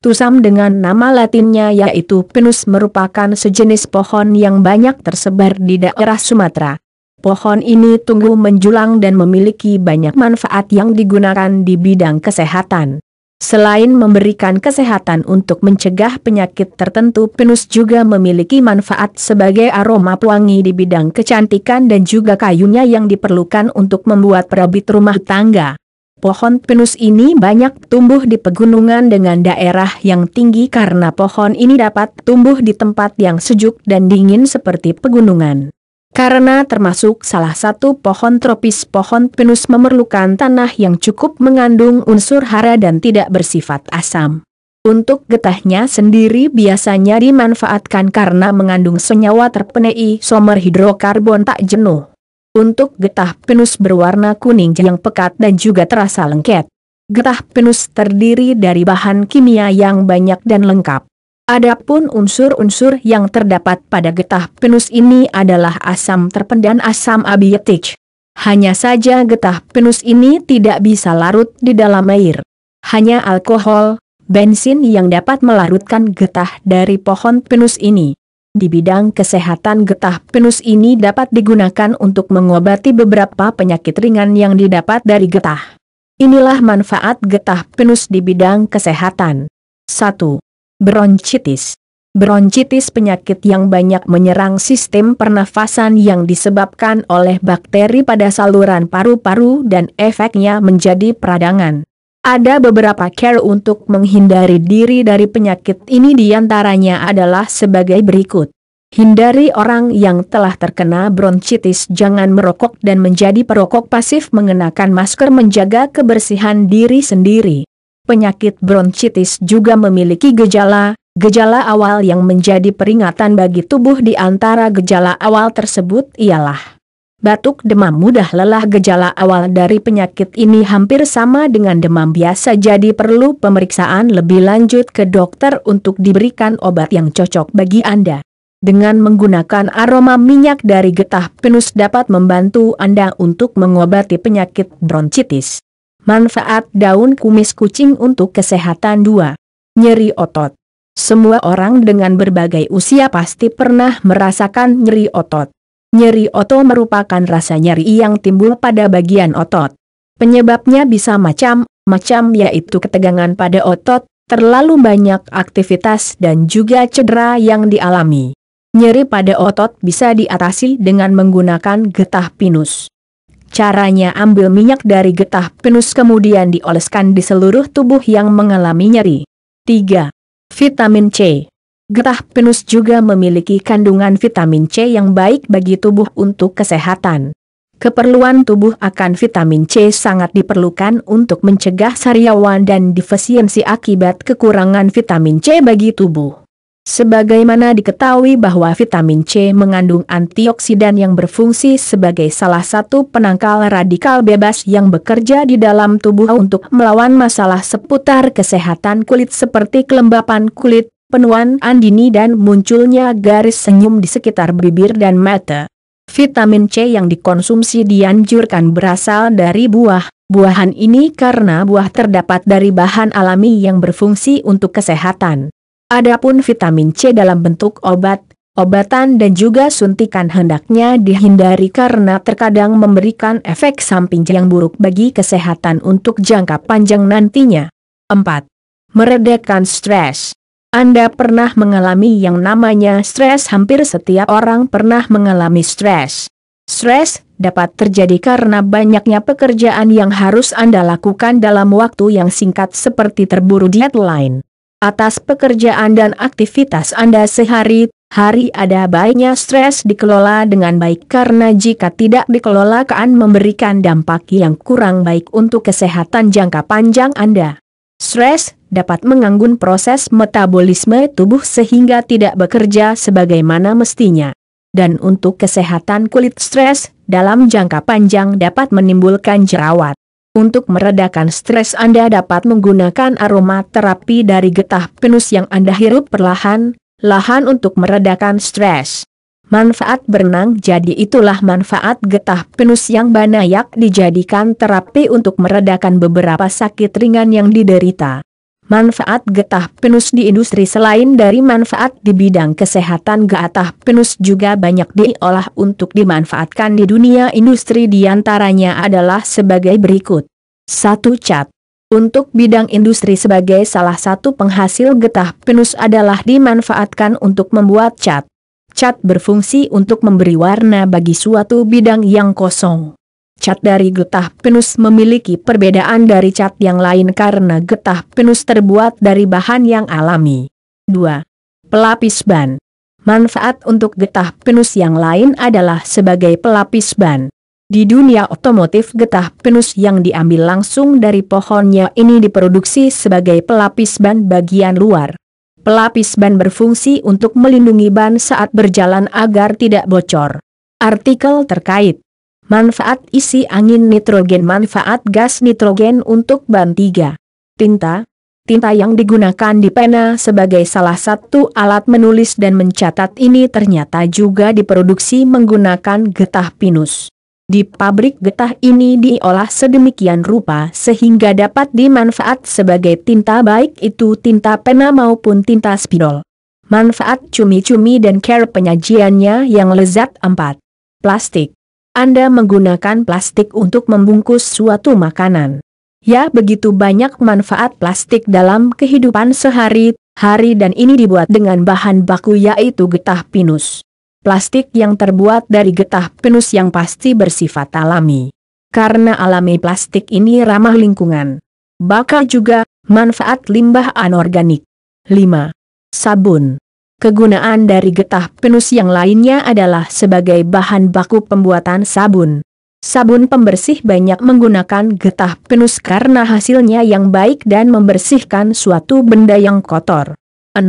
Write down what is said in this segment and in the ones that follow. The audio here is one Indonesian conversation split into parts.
Tusam dengan nama latinnya yaitu Pinus merupakan sejenis pohon yang banyak tersebar di daerah Sumatera. Pohon ini tumbuh menjulang dan memiliki banyak manfaat yang digunakan di bidang kesehatan. Selain memberikan kesehatan untuk mencegah penyakit tertentu, pinus juga memiliki manfaat sebagai aroma pewangi di bidang kecantikan dan juga kayunya yang diperlukan untuk membuat perabot rumah tangga. Pohon pinus ini banyak tumbuh di pegunungan dengan daerah yang tinggi karena pohon ini dapat tumbuh di tempat yang sejuk dan dingin seperti pegunungan. Karena termasuk salah satu pohon tropis pohon pinus memerlukan tanah yang cukup mengandung unsur hara dan tidak bersifat asam. Untuk getahnya sendiri biasanya dimanfaatkan karena mengandung senyawa terpenei somer hidrokarbon tak jenuh untuk getah pinus berwarna kuning yang pekat dan juga terasa lengket. Getah pinus terdiri dari bahan kimia yang banyak dan lengkap. Adapun unsur-unsur yang terdapat pada getah pinus ini adalah asam terpendan asam abietic. Hanya saja getah pinus ini tidak bisa larut di dalam air. Hanya alkohol, bensin yang dapat melarutkan getah dari pohon pinus ini. Di bidang kesehatan getah penus ini dapat digunakan untuk mengobati beberapa penyakit ringan yang didapat dari getah. Inilah manfaat getah penus di bidang kesehatan. 1. Bronchitis Bronchitis penyakit yang banyak menyerang sistem pernafasan yang disebabkan oleh bakteri pada saluran paru-paru dan efeknya menjadi peradangan. Ada beberapa care untuk menghindari diri dari penyakit ini diantaranya adalah sebagai berikut. Hindari orang yang telah terkena bronchitis, jangan merokok dan menjadi perokok pasif mengenakan masker menjaga kebersihan diri sendiri. Penyakit bronchitis juga memiliki gejala, gejala awal yang menjadi peringatan bagi tubuh di antara gejala awal tersebut ialah Batuk demam mudah lelah gejala awal dari penyakit ini hampir sama dengan demam biasa jadi perlu pemeriksaan lebih lanjut ke dokter untuk diberikan obat yang cocok bagi Anda. Dengan menggunakan aroma minyak dari getah pinus dapat membantu Anda untuk mengobati penyakit bronchitis. Manfaat daun kumis kucing untuk kesehatan 2. Nyeri otot. Semua orang dengan berbagai usia pasti pernah merasakan nyeri otot. Nyeri otot merupakan rasa nyeri yang timbul pada bagian otot. Penyebabnya bisa macam-macam yaitu ketegangan pada otot, terlalu banyak aktivitas dan juga cedera yang dialami. Nyeri pada otot bisa diatasi dengan menggunakan getah pinus. Caranya ambil minyak dari getah pinus kemudian dioleskan di seluruh tubuh yang mengalami nyeri. 3. Vitamin C Getah pinus juga memiliki kandungan vitamin C yang baik bagi tubuh untuk kesehatan. Keperluan tubuh akan vitamin C sangat diperlukan untuk mencegah sariawan dan defisiensi akibat kekurangan vitamin C bagi tubuh. Sebagaimana diketahui bahwa vitamin C mengandung antioksidan yang berfungsi sebagai salah satu penangkal radikal bebas yang bekerja di dalam tubuh untuk melawan masalah seputar kesehatan kulit seperti kelembapan kulit, penuaan Andini dan munculnya garis senyum di sekitar bibir dan mata. Vitamin C yang dikonsumsi dianjurkan berasal dari buah. Buahan ini karena buah terdapat dari bahan alami yang berfungsi untuk kesehatan. Adapun vitamin C dalam bentuk obat, obatan dan juga suntikan hendaknya dihindari karena terkadang memberikan efek samping yang buruk bagi kesehatan untuk jangka panjang nantinya. 4. Meredakan stres anda pernah mengalami yang namanya stres hampir setiap orang pernah mengalami stres. Stres dapat terjadi karena banyaknya pekerjaan yang harus Anda lakukan dalam waktu yang singkat seperti terburu deadline. Atas pekerjaan dan aktivitas Anda sehari, hari ada baiknya stres dikelola dengan baik karena jika tidak dikelola akan memberikan dampak yang kurang baik untuk kesehatan jangka panjang Anda. Stres dapat menganggun proses metabolisme tubuh sehingga tidak bekerja sebagaimana mestinya. Dan untuk kesehatan kulit stres dalam jangka panjang dapat menimbulkan jerawat. Untuk meredakan stres Anda dapat menggunakan aroma terapi dari getah penus yang Anda hirup perlahan-lahan untuk meredakan stres. Manfaat berenang jadi itulah manfaat getah pinus yang banyak dijadikan terapi untuk meredakan beberapa sakit ringan yang diderita. Manfaat getah pinus di industri selain dari manfaat di bidang kesehatan getah pinus juga banyak diolah untuk dimanfaatkan di dunia industri diantaranya adalah sebagai berikut. 1. Cat untuk bidang industri sebagai salah satu penghasil getah pinus adalah dimanfaatkan untuk membuat cat. Cat berfungsi untuk memberi warna bagi suatu bidang yang kosong. Cat dari getah penus memiliki perbedaan dari cat yang lain karena getah penus terbuat dari bahan yang alami. 2. Pelapis ban Manfaat untuk getah penus yang lain adalah sebagai pelapis ban. Di dunia otomotif getah penus yang diambil langsung dari pohonnya ini diproduksi sebagai pelapis ban bagian luar. Pelapis ban berfungsi untuk melindungi ban saat berjalan agar tidak bocor. Artikel terkait Manfaat isi angin nitrogen Manfaat gas nitrogen untuk ban 3. Tinta Tinta yang digunakan di pena sebagai salah satu alat menulis dan mencatat ini ternyata juga diproduksi menggunakan getah pinus. Di pabrik getah ini diolah sedemikian rupa sehingga dapat dimanfaat sebagai tinta baik itu tinta pena maupun tinta spidol. Manfaat cumi-cumi dan care penyajiannya yang lezat 4. Plastik. Anda menggunakan plastik untuk membungkus suatu makanan. Ya begitu banyak manfaat plastik dalam kehidupan sehari-hari dan ini dibuat dengan bahan baku yaitu getah pinus plastik yang terbuat dari getah pinus yang pasti bersifat alami. Karena alami plastik ini ramah lingkungan. Bakal juga, manfaat limbah anorganik. 5. Sabun Kegunaan dari getah pinus yang lainnya adalah sebagai bahan baku pembuatan sabun. Sabun pembersih banyak menggunakan getah pinus karena hasilnya yang baik dan membersihkan suatu benda yang kotor. 6.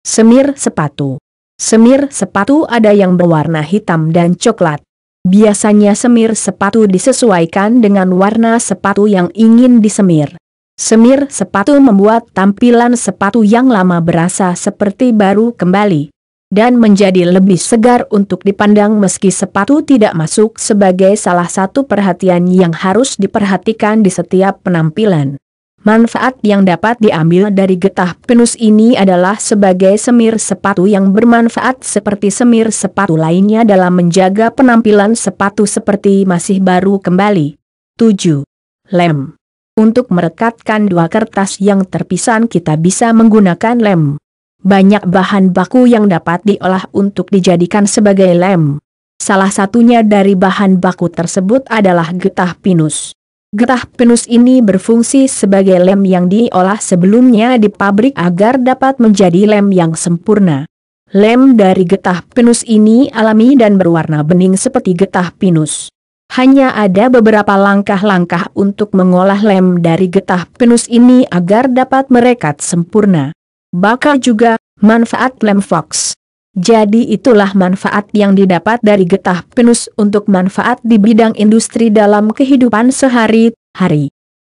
Semir sepatu Semir sepatu ada yang berwarna hitam dan coklat. Biasanya semir sepatu disesuaikan dengan warna sepatu yang ingin disemir. Semir sepatu membuat tampilan sepatu yang lama berasa seperti baru kembali dan menjadi lebih segar untuk dipandang meski sepatu tidak masuk sebagai salah satu perhatian yang harus diperhatikan di setiap penampilan. Manfaat yang dapat diambil dari getah pinus ini adalah sebagai semir sepatu yang bermanfaat seperti semir sepatu lainnya dalam menjaga penampilan sepatu seperti masih baru kembali. 7. Lem Untuk merekatkan dua kertas yang terpisah kita bisa menggunakan lem. Banyak bahan baku yang dapat diolah untuk dijadikan sebagai lem. Salah satunya dari bahan baku tersebut adalah getah pinus. Getah pinus ini berfungsi sebagai lem yang diolah sebelumnya di pabrik agar dapat menjadi lem yang sempurna. Lem dari getah pinus ini alami dan berwarna bening seperti getah pinus. Hanya ada beberapa langkah-langkah untuk mengolah lem dari getah pinus ini agar dapat merekat sempurna. Bakal juga, manfaat lem fox. Jadi itulah manfaat yang didapat dari getah pinus untuk manfaat di bidang industri dalam kehidupan sehari-hari.